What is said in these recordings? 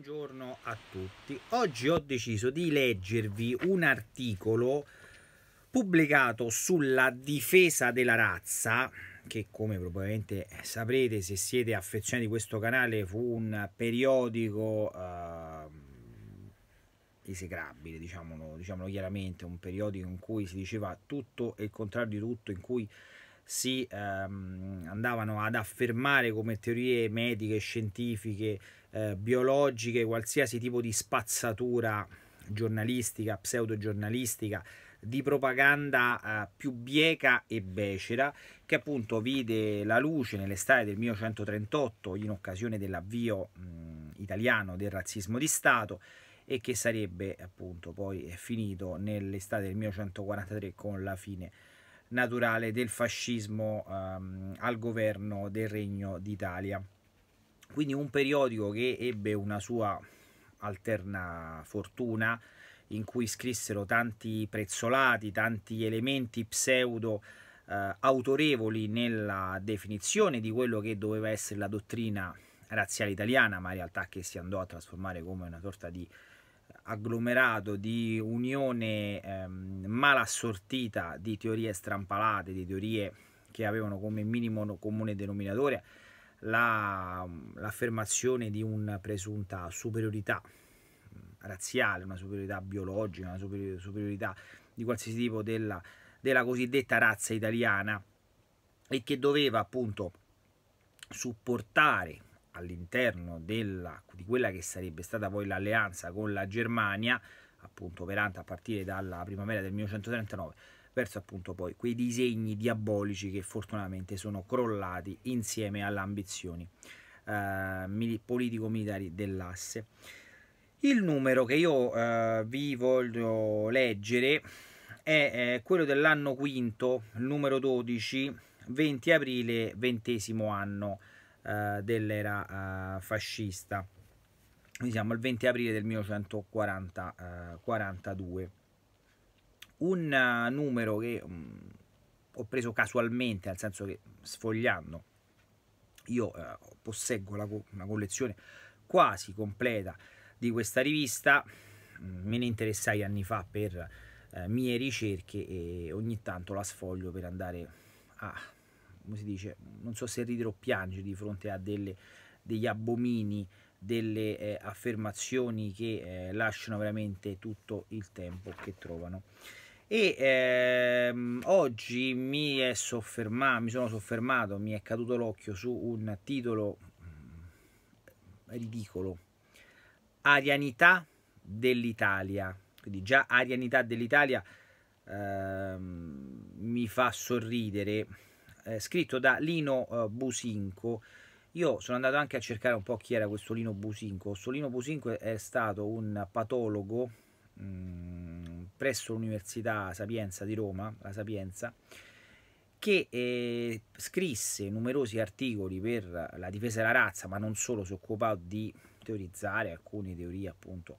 Buongiorno a tutti. Oggi ho deciso di leggervi un articolo pubblicato sulla difesa della razza, che come probabilmente saprete se siete affezionati a questo canale fu un periodico eh, esecrabile, diciamolo, diciamolo chiaramente, un periodico in cui si diceva tutto e il contrario di tutto, in cui si ehm, andavano ad affermare come teorie mediche, scientifiche, eh, biologiche, qualsiasi tipo di spazzatura giornalistica, pseudogiornalistica, di propaganda eh, più bieca e becera che appunto vide la luce nell'estate del 1938 in occasione dell'avvio mh, italiano del razzismo di Stato e che sarebbe appunto poi eh, finito nell'estate del 1943 con la fine naturale del fascismo ehm, al governo del Regno d'Italia. Quindi un periodico che ebbe una sua alterna fortuna in cui scrissero tanti prezzolati, tanti elementi pseudo eh, autorevoli nella definizione di quello che doveva essere la dottrina razziale italiana, ma in realtà che si andò a trasformare come una sorta di agglomerato di unione ehm, mal assortita di teorie strampalate, di teorie che avevano come minimo comune denominatore la, l'affermazione di una presunta superiorità razziale, una superiorità biologica, una superiorità di qualsiasi tipo della, della cosiddetta razza italiana e che doveva appunto supportare all'interno della, di quella che sarebbe stata poi l'alleanza con la Germania, appunto operante a partire dalla primavera del 1939, verso appunto poi quei disegni diabolici che fortunatamente sono crollati insieme alle ambizioni eh, politico-militari dell'asse. Il numero che io eh, vi voglio leggere è eh, quello dell'anno quinto, numero 12, 20 aprile, ventesimo anno. Eh, dell'era eh, fascista. Quindi siamo al 20 aprile del 1942. Eh, Un eh, numero che mh, mm, ho preso casualmente, nel senso che sfogliando, io posseggo la, una collezione quasi completa di questa rivista, mm, me ne interessai anni fa per eh, mie ricerche e ogni tanto la sfoglio per andare a come si dice, non so se ridere o piangere di fronte a delle, degli abomini, delle eh, affermazioni che eh, lasciano veramente tutto il tempo che trovano. E ehm, oggi mi, è sofferma, mi sono soffermato, mi è caduto l'occhio su un titolo mm, ridicolo, Arianità dell'Italia. Quindi già Arianità dell'Italia ehm, mi fa sorridere eh, scritto da Lino eh, Businco. Io sono andato anche a cercare un po' chi era questo Lino Businco. Questo Lino Businco è stato un patologo mm, presso l'Università Sapienza di Roma, la Sapienza, che eh, scrisse numerosi articoli per la difesa della razza, ma non solo, si occupò di teorizzare alcune teorie, appunto,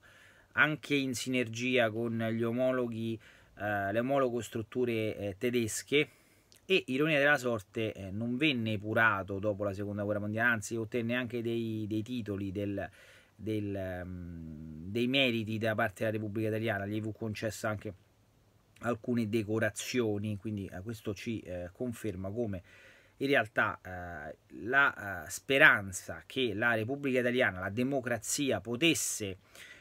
anche in sinergia con gli omologhi, eh, le omologo strutture eh, tedesche, e ironia della sorte eh, non venne curato dopo la seconda guerra mondiale, anzi ottenne anche dei, dei titoli del, del, um, dei meriti da parte della Repubblica Italiana, gli fu concessa anche alcune decorazioni, quindi eh, questo ci eh, conferma come in realtà eh, la eh, speranza che la Repubblica Italiana, la democrazia potesse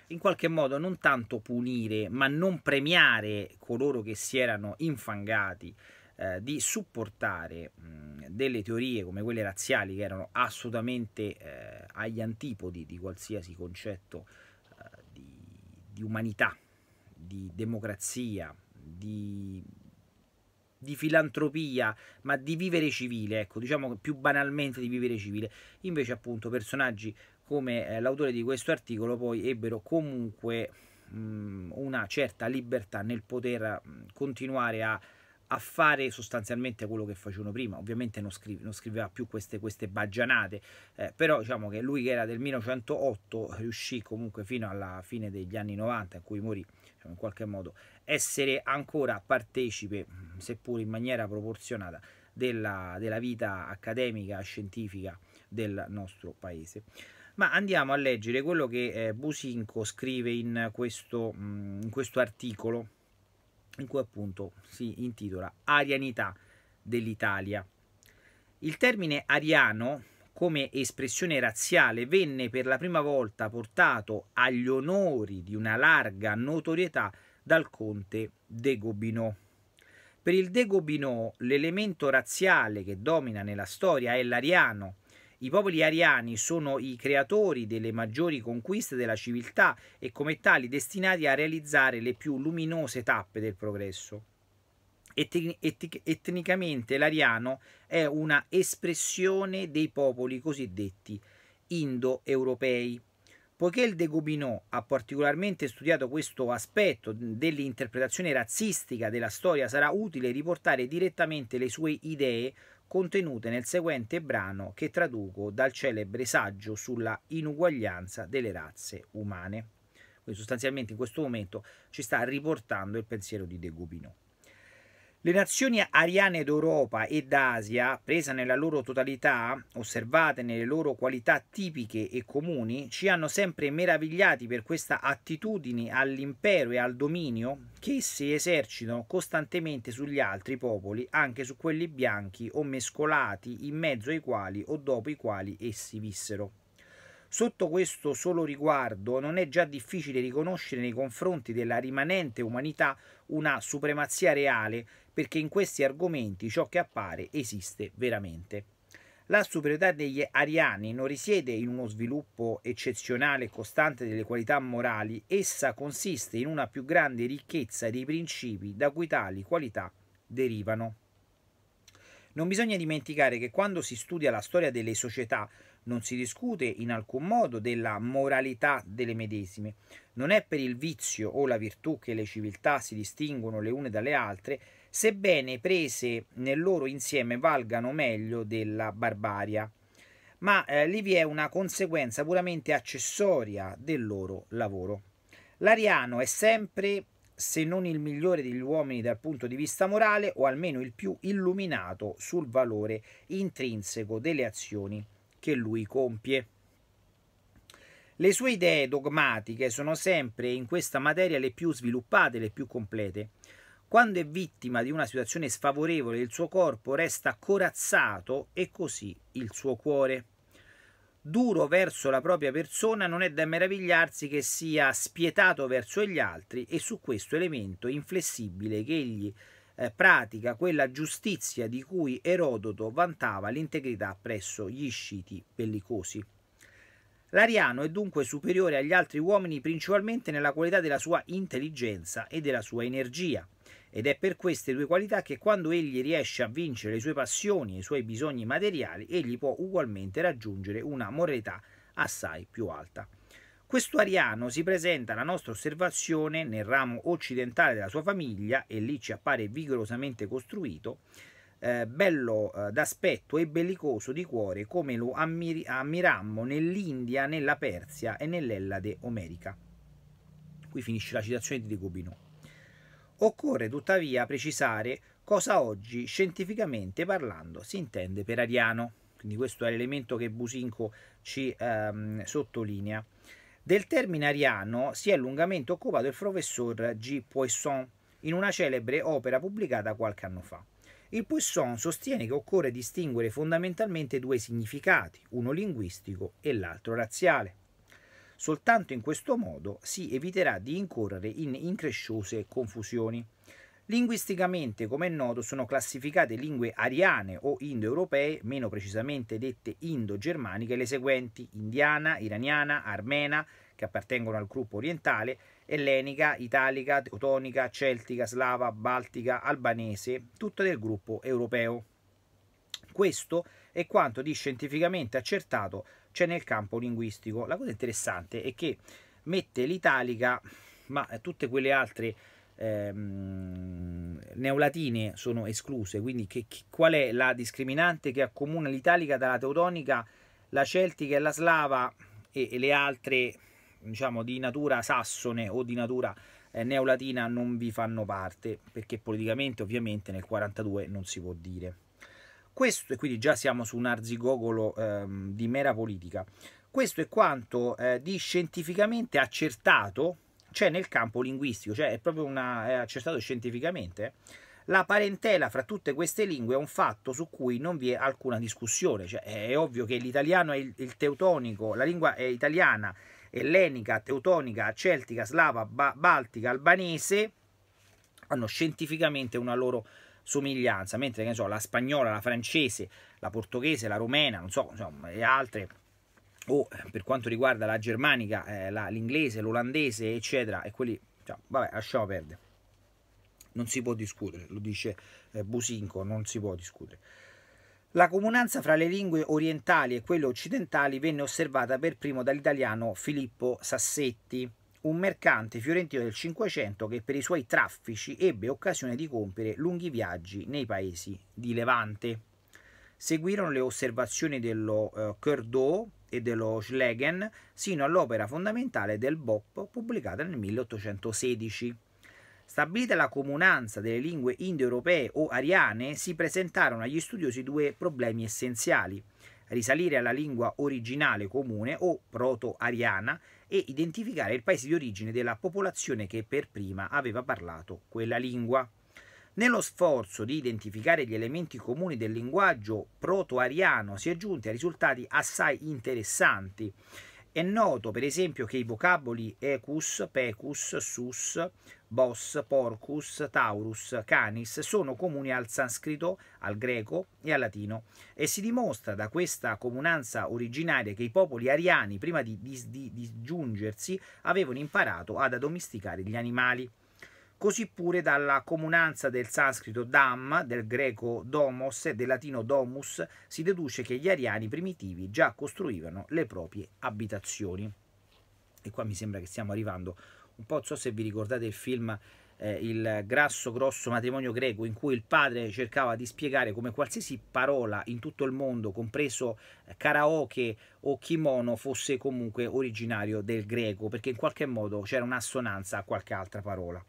in qualche modo non tanto punire, ma non premiare coloro che si erano infangati eh, di supportare mh, delle teorie come quelle razziali che erano assolutamente eh, agli antipodi di qualsiasi concetto eh, di, di, umanità, di democrazia, di, di, filantropia, ma di vivere civile, ecco, diciamo più banalmente di vivere civile. Invece appunto personaggi come eh, l'autore di questo articolo poi ebbero comunque una certa libertà nel poter continuare a a fare sostanzialmente quello che facevano prima, ovviamente non, scrive, non scriveva più queste, queste baggianate, eh, però diciamo che lui che era del 1908 riuscì comunque fino alla fine degli anni 90 in cui morì diciamo, in qualche modo essere ancora partecipe, seppur in maniera proporzionata, della, della vita accademica, scientifica del nostro paese ma andiamo a leggere quello che eh, Businco scrive in questo, mm, in questo articolo in cui appunto si intitola Arianità dell'Italia. Il termine ariano come espressione razziale venne per la prima volta portato agli onori di una larga notorietà dal conte De Gobineau. Per il De Gobineau l'elemento razziale che domina nella storia è l'ariano, i popoli ariani sono i creatori delle maggiori conquiste della civiltà e come tali destinati a realizzare le più luminose tappe del progresso. Etni etnicamente l'ariano è una espressione dei popoli cosiddetti indo-europei. Poiché il De Gobineau ha particolarmente studiato questo aspetto dell'interpretazione razzistica della storia, sarà utile riportare direttamente le sue idee contenute nel seguente brano che traduco dal celebre saggio sulla inuguaglianza delle razze umane. Quindi sostanzialmente in questo momento ci sta riportando il pensiero di De Gubinot. Le nazioni ariane d'Europa e d'Asia, presa nella loro totalità, osservate nelle loro qualità tipiche e comuni, ci hanno sempre meravigliati per questa attitudine all'impero e al dominio che essi esercitano costantemente sugli altri popoli, anche su quelli bianchi o mescolati in mezzo ai quali o dopo i quali essi vissero. Sotto questo solo riguardo non è già difficile riconoscere nei confronti della rimanente umanità una supremazia reale perché in questi argomenti ciò che appare esiste veramente. La superiorità degli ariani non risiede in uno sviluppo eccezionale e costante delle qualità morali, essa consiste in una più grande ricchezza dei principi da cui tali qualità derivano. Non bisogna dimenticare che quando si studia la storia delle società non si discute in alcun modo della moralità delle medesime. Non è per il vizio o la virtù che le civiltà si distinguono le une dalle altre, sebbene prese nel loro insieme valgano meglio della barbaria, ma eh, lì vi è una conseguenza puramente accessoria del loro lavoro. L'Ariano è sempre, se non il migliore degli uomini dal punto di vista morale, o almeno il più illuminato sul valore intrinseco delle azioni che lui compie. Le sue idee dogmatiche sono sempre in questa materia le più sviluppate, le più complete. Quando è vittima di una situazione sfavorevole, il suo corpo resta corazzato e così il suo cuore. Duro verso la propria persona, non è da meravigliarsi che sia spietato verso gli altri e su questo elemento inflessibile che egli eh, pratica quella giustizia di cui Erodoto vantava l'integrità presso gli sciti bellicosi. L'Ariano è dunque superiore agli altri uomini principalmente nella qualità della sua intelligenza e della sua energia. Ed è per queste due qualità che quando egli riesce a vincere le sue passioni e i suoi bisogni materiali, egli può ugualmente raggiungere una moralità assai più alta. Questo ariano si presenta alla nostra osservazione nel ramo occidentale della sua famiglia e lì ci appare vigorosamente costruito, eh, bello eh, d'aspetto e bellicoso di cuore come lo ammir- ammirammo nell'India, nella Persia e nell'Ellade omerica. Qui finisce la citazione di De Gobineau. Occorre tuttavia precisare cosa oggi, scientificamente parlando, si intende per ariano. Quindi questo è l'elemento che Businco ci ehm, sottolinea. Del termine ariano si è lungamente occupato il professor G. Poisson in una celebre opera pubblicata qualche anno fa. Il Poisson sostiene che occorre distinguere fondamentalmente due significati, uno linguistico e l'altro razziale. Soltanto in questo modo si eviterà di incorrere in incresciose confusioni. Linguisticamente, come è noto, sono classificate lingue ariane o indoeuropee, meno precisamente dette indo-germaniche, le seguenti indiana, iraniana, armena, che appartengono al gruppo orientale, ellenica, italica, teutonica, celtica, slava, baltica, albanese, tutte del gruppo europeo. Questo è quanto di scientificamente accertato cioè nel campo linguistico. La cosa interessante è che mette l'italica, ma tutte quelle altre ehm, neolatine sono escluse, quindi che, che, qual è la discriminante che accomuna l'italica dalla teutonica, la celtica e la slava e, e le altre diciamo di natura sassone o di natura eh, neolatina non vi fanno parte perché politicamente ovviamente nel 42 non si può dire. Questo, e quindi già siamo su un arzigogolo ehm, di mera politica, questo è quanto eh, di scientificamente accertato c'è nel campo linguistico, cioè è proprio una, è accertato scientificamente. Eh, la parentela fra tutte queste lingue è un fatto su cui non vi è alcuna discussione, cioè è ovvio che l'italiano e il, il teutonico, la lingua italiana, ellenica, teutonica, celtica, slava, ba baltica, albanese hanno scientificamente una loro somiglianza, mentre che ne so, la spagnola, la francese, la portoghese, la rumena, non so, insomma, e altre o eh, per quanto riguarda la germanica, eh, l'inglese, l'olandese, eccetera, e quelli, cioè, vabbè, lasciamo perdere. Non si può discutere, lo dice eh, Businco, non si può discutere. La comunanza fra le lingue orientali e quelle occidentali venne osservata per primo dall'italiano Filippo Sassetti un mercante fiorentino del Cinquecento che per i suoi traffici ebbe occasione di compiere lunghi viaggi nei paesi di Levante. Seguirono le osservazioni dello eh, Cordeaux e dello Schlegel sino all'opera fondamentale del Bopp pubblicata nel 1816. Stabilita la comunanza delle lingue indoeuropee o ariane, si presentarono agli studiosi due problemi essenziali: risalire alla lingua originale comune o proto-ariana e identificare il paese di origine della popolazione che per prima aveva parlato quella lingua. Nello sforzo di identificare gli elementi comuni del linguaggio proto-ariano si è giunti a risultati assai interessanti è noto per esempio che i vocaboli ecus, pecus, sus, bos, porcus, taurus, canis sono comuni al sanscrito, al greco e al latino e si dimostra da questa comunanza originaria che i popoli ariani prima di, disgiungersi avevano imparato ad addomesticare gli animali così pure dalla comunanza del sanscrito dam, del greco domos e del latino domus si deduce che gli ariani primitivi già costruivano le proprie abitazioni. E qua mi sembra che stiamo arrivando un po', non so se vi ricordate il film eh, il grasso grosso matrimonio greco in cui il padre cercava di spiegare come qualsiasi parola in tutto il mondo, compreso eh, karaoke o kimono, fosse comunque originario del greco, perché in qualche modo c'era un'assonanza a qualche altra parola.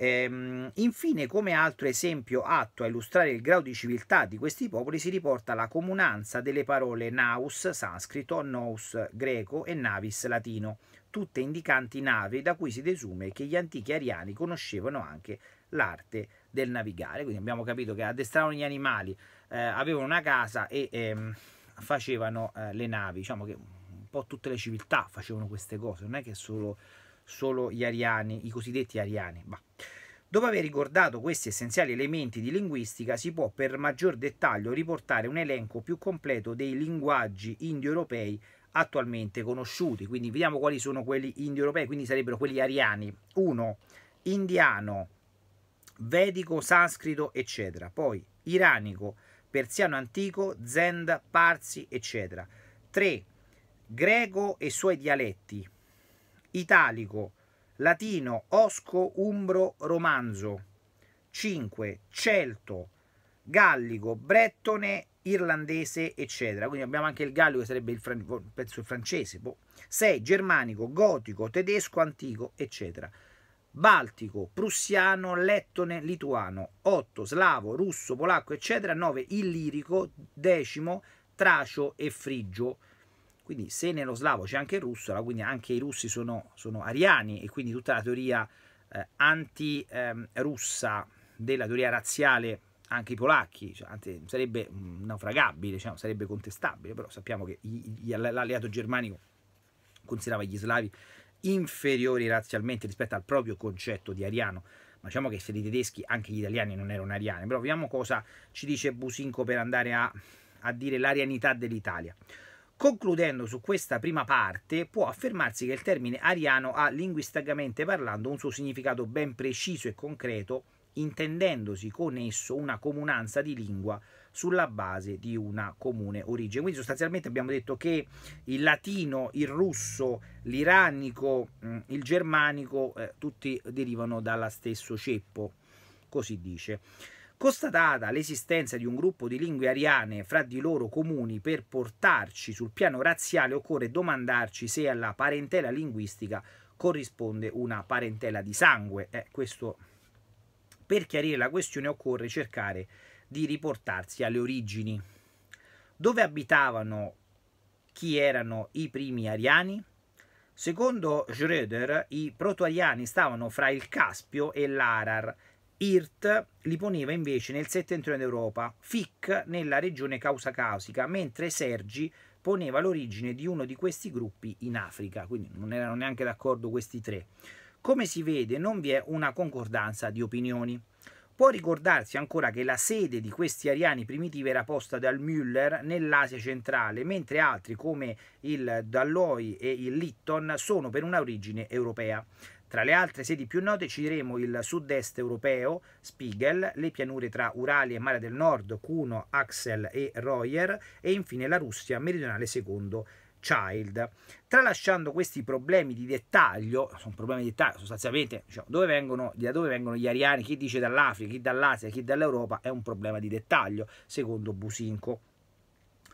Ehm, infine, come altro esempio atto a illustrare il grado di civiltà di questi popoli, si riporta la comunanza delle parole naus sanscrito, nous greco e navis latino, tutte indicanti nave da cui si desume che gli antichi ariani conoscevano anche l'arte del navigare. Quindi abbiamo capito che addestravano gli animali, eh, avevano una casa e ehm, facevano eh, le navi, diciamo che un po' tutte le civiltà facevano queste cose, non è che solo solo gli ariani, i cosiddetti ariani. Bah. Dopo aver ricordato questi essenziali elementi di linguistica, si può per maggior dettaglio riportare un elenco più completo dei linguaggi indoeuropei attualmente conosciuti. Quindi vediamo quali sono quelli indoeuropei, quindi sarebbero quelli ariani. 1. Indiano, vedico, sanscrito, eccetera. Poi iranico, persiano antico, zend, parsi, eccetera. 3. Greco e suoi dialetti italico, latino, osco, umbro, romanzo. 5. Celto, gallico, brettone, irlandese, eccetera. Quindi abbiamo anche il gallico che sarebbe il, fran- penso il francese. 6. Boh. Germanico, gotico, tedesco, antico, eccetera. Baltico, prussiano, lettone, lituano. 8. Slavo, russo, polacco, eccetera. 9. Illirico, decimo, tracio e frigio. Quindi se nello slavo c'è anche il russo, quindi anche i russi sono, sono ariani e quindi tutta la teoria eh, anti-russa ehm, eh, della teoria razziale anche i polacchi, cioè, anzi, sarebbe mm, naufragabile, diciamo, sarebbe contestabile, però sappiamo che l'alleato germanico considerava gli slavi inferiori razzialmente rispetto al proprio concetto di ariano, ma diciamo che se i tedeschi anche gli italiani non erano ariani, però vediamo cosa ci dice Businco per andare a, a dire l'arianità dell'Italia. Concludendo su questa prima parte, può affermarsi che il termine ariano ha linguisticamente parlando un suo significato ben preciso e concreto, intendendosi con esso una comunanza di lingua sulla base di una comune origine. Quindi sostanzialmente abbiamo detto che il latino, il russo, l'iranico, mm, il germanico, eh, tutti derivano dallo stesso ceppo, così dice. Constatata l'esistenza di un gruppo di lingue ariane fra di loro comuni per portarci sul piano razziale, occorre domandarci se alla parentela linguistica corrisponde una parentela di sangue. Eh, questo, per chiarire la questione occorre cercare di riportarsi alle origini. Dove abitavano chi erano i primi ariani? Secondo Schröder, i proto-ariani stavano fra il Caspio e l'Arar, IRT li poneva invece nel settentrione d'Europa, FIC nella regione causa-causica, mentre Sergi poneva l'origine di uno di questi gruppi in Africa, quindi non erano neanche d'accordo questi tre. Come si vede non vi è una concordanza di opinioni. Può ricordarsi ancora che la sede di questi ariani primitivi era posta dal Müller nell'Asia centrale, mentre altri come il Dalloi e il Litton sono per una origine europea. Tra le altre sedi più note citeremo il sud-est europeo, Spiegel, le pianure tra Urali e Mare del Nord, Cuno, Axel e Royer e infine la Russia meridionale secondo. Child. Tralasciando questi problemi di dettaglio, sono problemi di dettaglio sostanzialmente, diciamo, dove vengono, da dove vengono gli ariani, chi dice dall'Africa, chi dall'Asia, chi dall'Europa, è un problema di dettaglio, secondo Businco.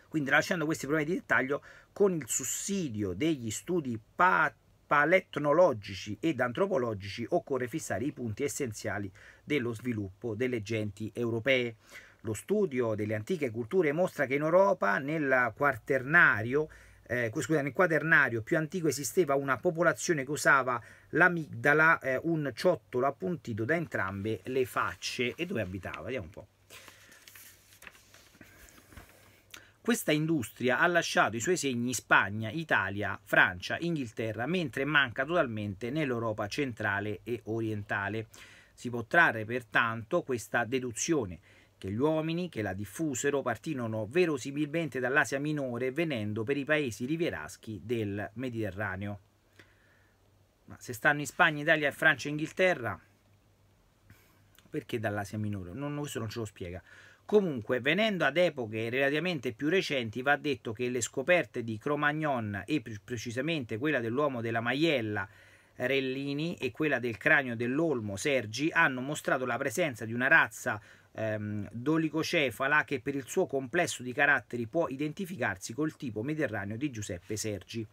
Quindi tralasciando questi problemi di dettaglio, con il sussidio degli studi patrimoniali, paletnologici ed antropologici occorre fissare i punti essenziali dello sviluppo delle genti europee. Lo studio delle antiche culture mostra che in Europa nel quaternario eh, scusa, nel quaternario più antico esisteva una popolazione che usava l'amigdala, eh, un ciottolo appuntito da entrambe le facce. E dove abitava? Vediamo un po'. Questa industria ha lasciato i suoi segni in Spagna, Italia, Francia, Inghilterra, mentre manca totalmente nell'Europa centrale e orientale. Si può trarre pertanto questa deduzione che gli uomini che la diffusero partirono verosimilmente dall'Asia minore venendo per i paesi rivieraschi del Mediterraneo. Ma se stanno in Spagna, Italia, Francia e Inghilterra, perché dall'Asia minore? Non, questo non ce lo spiega. Comunque, venendo ad epoche relativamente più recenti, va detto che le scoperte di Cro-Magnon e più precisamente quella dell'uomo della maiella Rellini e quella del cranio dell'olmo Sergi hanno mostrato la presenza di una razza ehm, dolicocefala che per il suo complesso di caratteri può identificarsi col tipo mediterraneo di Giuseppe Sergi.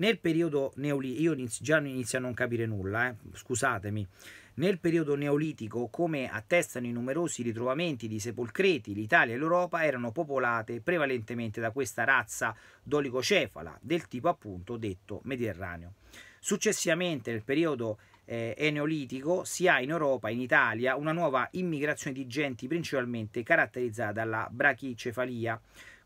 Nel periodo neolitico, io già inizio a non capire nulla, eh, scusatemi, nel periodo neolitico, come attestano i numerosi ritrovamenti di sepolcreti, l'Italia e l'Europa erano popolate prevalentemente da questa razza dolicocefala, del tipo appunto detto mediterraneo. Successivamente, nel periodo eh, neolitico, si ha in Europa in Italia una nuova immigrazione di genti principalmente caratterizzata dalla brachicefalia,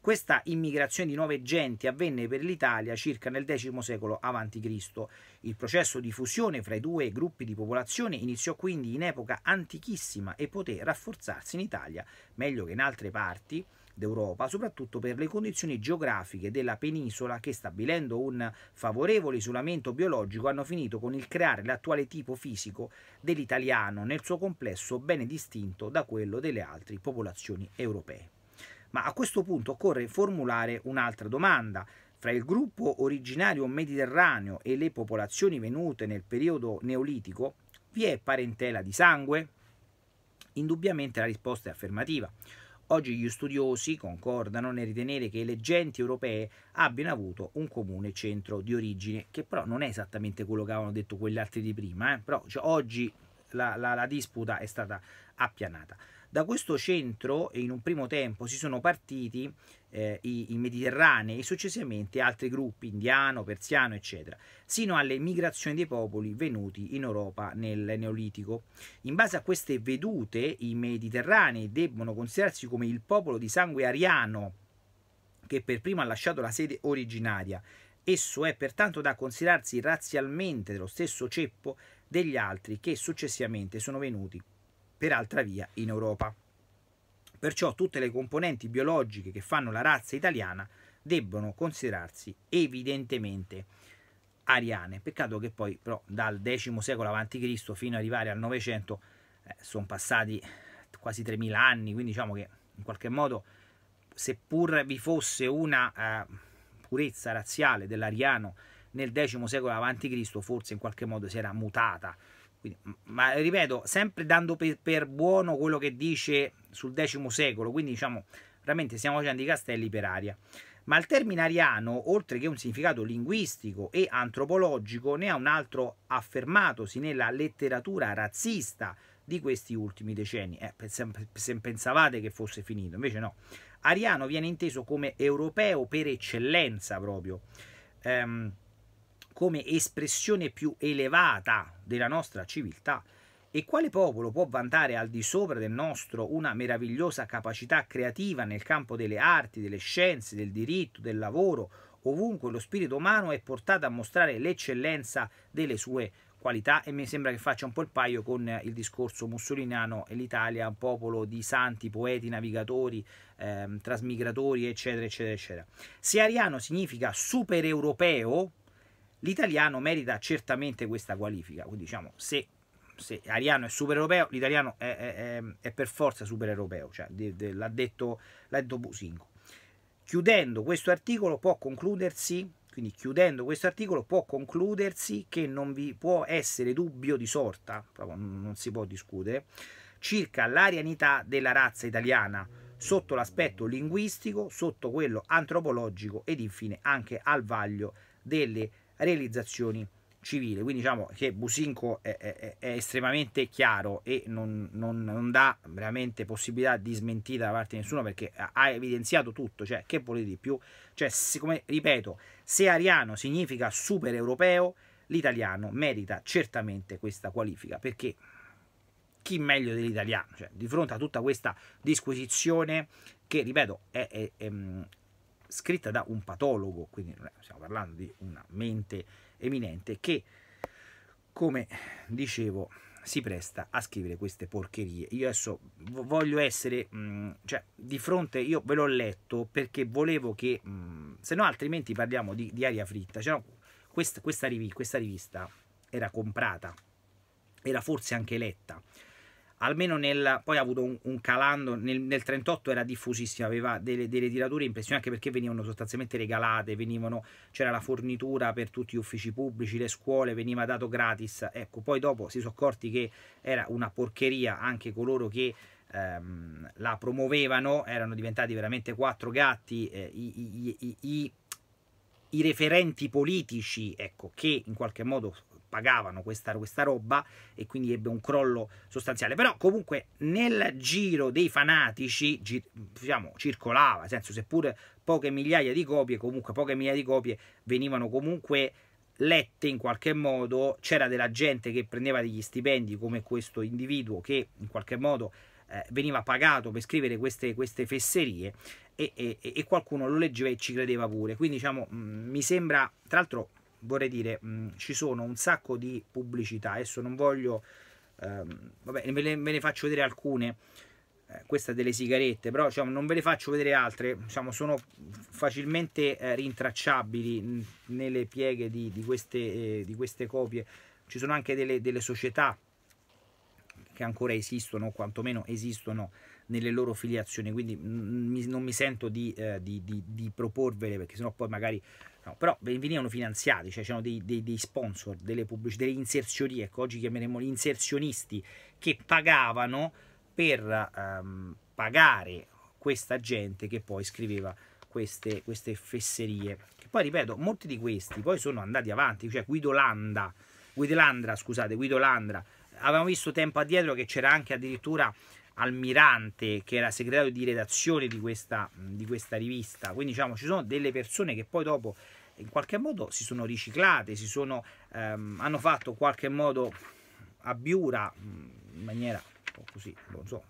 questa immigrazione di nuove genti avvenne per l'Italia circa nel X secolo a.C. Il processo di fusione fra i due gruppi di popolazione iniziò quindi in epoca antichissima e poté rafforzarsi in Italia meglio che in altre parti d'Europa, soprattutto per le condizioni geografiche della penisola che stabilendo un favorevole isolamento biologico hanno finito con il creare l'attuale tipo fisico dell'italiano nel suo complesso bene distinto da quello delle altre popolazioni europee. Ma a questo punto occorre formulare un'altra domanda. Fra il gruppo originario mediterraneo e le popolazioni venute nel periodo neolitico, vi è parentela di sangue? Indubbiamente la risposta è affermativa. Oggi gli studiosi concordano nel ritenere che le genti europee abbiano avuto un comune centro di origine, che però non è esattamente quello che avevano detto quegli altri di prima, eh? però cioè, oggi la, la, la disputa è stata appianata. Da questo centro in un primo tempo si sono partiti eh, i, i mediterranei e successivamente altri gruppi, indiano, persiano, eccetera, sino alle migrazioni dei popoli venuti in Europa nel Neolitico. In base a queste vedute i mediterranei debbono considerarsi come il popolo di sangue ariano che per primo ha lasciato la sede originaria. Esso è pertanto da considerarsi razzialmente dello stesso ceppo degli altri che successivamente sono venuti per altra via in Europa. Perciò tutte le componenti biologiche che fanno la razza italiana debbono considerarsi evidentemente ariane. Peccato che poi però dal X secolo a.C. fino ad arrivare al Novecento eh, sono passati quasi 3000 anni, quindi diciamo che in qualche modo seppur vi fosse una eh, purezza razziale dell'ariano nel X secolo a.C., forse in qualche modo si era mutata quindi, ma ripeto, sempre dando per, per, buono quello che dice sul X secolo, quindi diciamo veramente stiamo facendo i castelli per aria. Ma il termine ariano, oltre che un significato linguistico e antropologico, ne ha un altro affermatosi nella letteratura razzista di questi ultimi decenni. Eh, se pensavate che fosse finito, invece no. Ariano viene inteso come europeo per eccellenza proprio. Um, come espressione più elevata della nostra civiltà? E quale popolo può vantare al di sopra del nostro una meravigliosa capacità creativa nel campo delle arti, delle scienze, del diritto, del lavoro? Ovunque lo spirito umano è portato a mostrare l'eccellenza delle sue qualità e mi sembra che faccia un po' il paio con il discorso mussoliniano e l'Italia, un popolo di santi, poeti, navigatori, ehm, trasmigratori, eccetera, eccetera, eccetera. Se ariano significa super europeo, L'italiano merita certamente questa qualifica, quindi diciamo se, se Ariano è super europeo, l'italiano è, è, è, per forza super europeo, cioè, l'ha detto, detto Busingo. Chiudendo questo articolo può concludersi quindi chiudendo questo articolo può concludersi che non vi può essere dubbio di sorta, non si può discutere, circa l'arianità della razza italiana sotto l'aspetto linguistico, sotto quello antropologico ed infine anche al vaglio delle realizzazioni civili. Quindi diciamo che Businco è, è, è estremamente chiaro e non, non, non, dà veramente possibilità di smentita da parte di nessuno perché ha evidenziato tutto, cioè che volete di più? Cioè, se, ripeto, se ariano significa super europeo, l'italiano merita certamente questa qualifica perché chi meglio dell'italiano? Cioè, di fronte a tutta questa disquisizione che, ripeto, è, è scritta da un patologo, quindi stiamo parlando di una mente eminente che, come dicevo, si presta a scrivere queste porcherie. Io adesso voglio essere, mh, mm, cioè, di fronte, io ve l'ho letto perché volevo che, mh, mm, se no altrimenti parliamo di, di aria fritta, cioè, no, quest, questa, rivista, questa rivista era comprata, era forse anche letta almeno nel poi ha avuto un, un calando nel, nel, 38 era diffusissima aveva delle, delle, tirature impressionanti perché venivano sostanzialmente regalate venivano, c'era la fornitura per tutti gli uffici pubblici le scuole veniva dato gratis ecco poi dopo si sono accorti che era una porcheria anche coloro che ehm, la promuovevano erano diventati veramente quattro gatti eh, i, i, i, i referenti politici ecco, che in qualche modo pagavano questa, questa roba e quindi ebbe un crollo sostanziale. Però comunque nel giro dei fanatici gir, diciamo, circolava, nel senso seppur poche migliaia di copie, comunque poche migliaia di copie venivano comunque lette in qualche modo, c'era della gente che prendeva degli stipendi come questo individuo che in qualche modo eh, veniva pagato per scrivere queste, queste fesserie e, e, e, qualcuno lo leggeva e ci credeva pure. Quindi diciamo, mh, mm, mi sembra, tra l'altro vorrei dire, mh, mm, ci sono un sacco di pubblicità, adesso non voglio, ehm, vabbè, ve ne, ve ne, faccio vedere alcune, eh, questa delle sigarette, però diciamo, non ve le faccio vedere altre, diciamo, sono facilmente eh, rintracciabili mh, mm, nelle pieghe di, di, queste, eh, di, queste, copie, ci sono anche delle, delle società che ancora esistono, o quantomeno esistono, nelle loro filiazioni, quindi mh, non mi sento di, eh, di, di, di proporvele perché sennò poi magari... No, però venivano finanziati, cioè c'erano dei, dei, dei sponsor, delle, pubblic- delle inserzionie, ecco, oggi chiameremo gli inserzionisti, che pagavano per ehm, pagare questa gente che poi scriveva queste, queste fesserie. Che poi, ripeto, molti di questi poi sono andati avanti, cioè Guido Landa, Guido Landra, scusate, Guido Landra, avevamo visto tempo addietro che c'era anche addirittura Almirante, che era segretario di redazione di questa, di questa rivista. Quindi diciamo ci sono delle persone che poi dopo in qualche modo si sono riciclate, si sono, ehm, hanno fatto in qualche modo a Biura in maniera così, non so,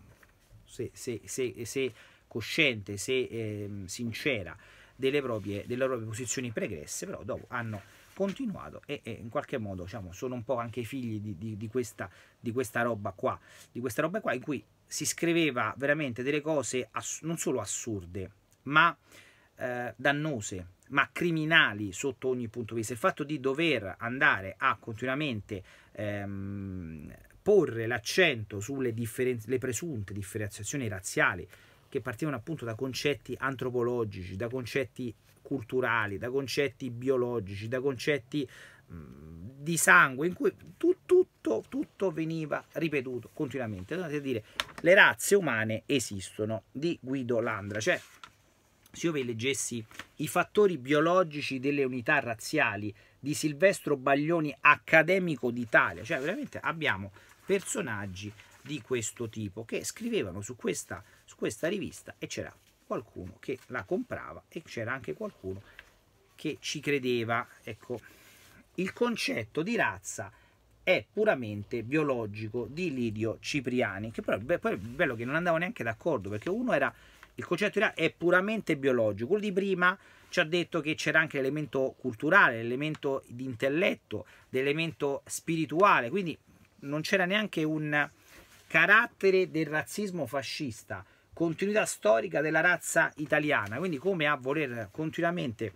se, se, se, se cosciente, se ehm, sincera delle proprie, delle proprie posizioni pregresse, però dopo hanno continuato e, e, in qualche modo diciamo, sono un po' anche figli di, di, di, questa, di questa roba qua, di questa roba qua in cui si scriveva veramente delle cose non solo assurde, ma eh, dannose, ma criminali sotto ogni punto di vista. Il fatto di dover andare a continuamente ehm, porre l'accento sulle presunte differenziazioni razziali che partivano appunto da concetti antropologici, da concetti culturali, da concetti biologici, da concetti mh, mhmm, di sangue, in cui tutto... tu, tutto, tutto veniva ripetuto continuamente. Andate a dire, le razze umane esistono, di Guido Landra. Cioè, se io vi leggessi i fattori biologici delle unità razziali di Silvestro Baglioni, accademico d'Italia, cioè veramente abbiamo personaggi di questo tipo che scrivevano su questa, su questa rivista e c'era qualcuno che la comprava e c'era anche qualcuno che ci credeva. Ecco, il concetto di razza è puramente biologico di Lidio Cipriani, che però poi è bello che non andavo neanche d'accordo, perché uno era il concetto era è puramente biologico, quello di prima ci ha detto che c'era anche l'elemento culturale, l'elemento di intelletto, l'elemento spirituale, quindi non c'era neanche un carattere del razzismo fascista, continuità storica della razza italiana, quindi come a voler continuamente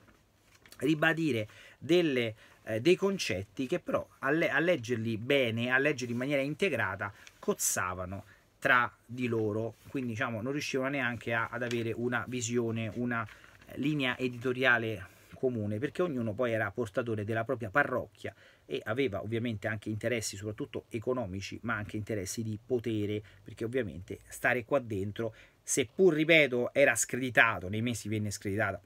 ribadire delle eh, dei concetti che però a, le- a leggerli bene, a leggerli in maniera integrata, cozzavano tra di loro, quindi diciamo non riuscivano neanche a, ad avere una visione, una eh, linea editoriale comune, perché ognuno poi era portatore della propria parrocchia e aveva ovviamente anche interessi soprattutto economici, ma anche interessi di potere, perché ovviamente stare qua dentro, seppur ripeto, era screditato, nei mesi venne screditato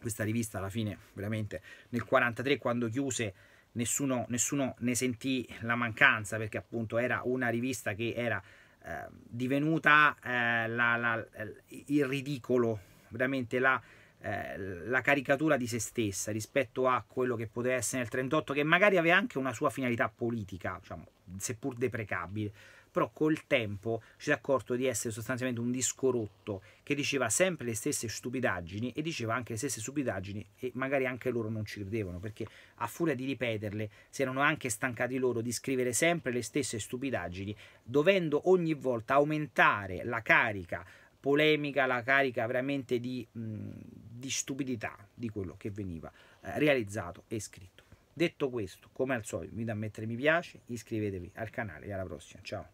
questa rivista alla fine veramente nel 43 quando chiuse nessuno, nessuno ne sentì la mancanza perché appunto era una rivista che era eh, divenuta eh, la, la, eh, il ridicolo, veramente la, eh, la caricatura di se stessa rispetto a quello che poteva essere nel 38 che magari aveva anche una sua finalità politica, diciamo, seppur deprecabile però col tempo ci si è accorto di essere sostanzialmente un disco rotto che diceva sempre le stesse stupidaggini e diceva anche le stesse stupidaggini e magari anche loro non ci credevano perché a furia di ripeterle si erano anche stancati loro di scrivere sempre le stesse stupidaggini dovendo ogni volta aumentare la carica polemica, la carica veramente di, mh, di stupidità di quello che veniva eh, realizzato e scritto. Detto questo, come al solito, vi da mettere mi piace, iscrivetevi al canale e alla prossima. Ciao!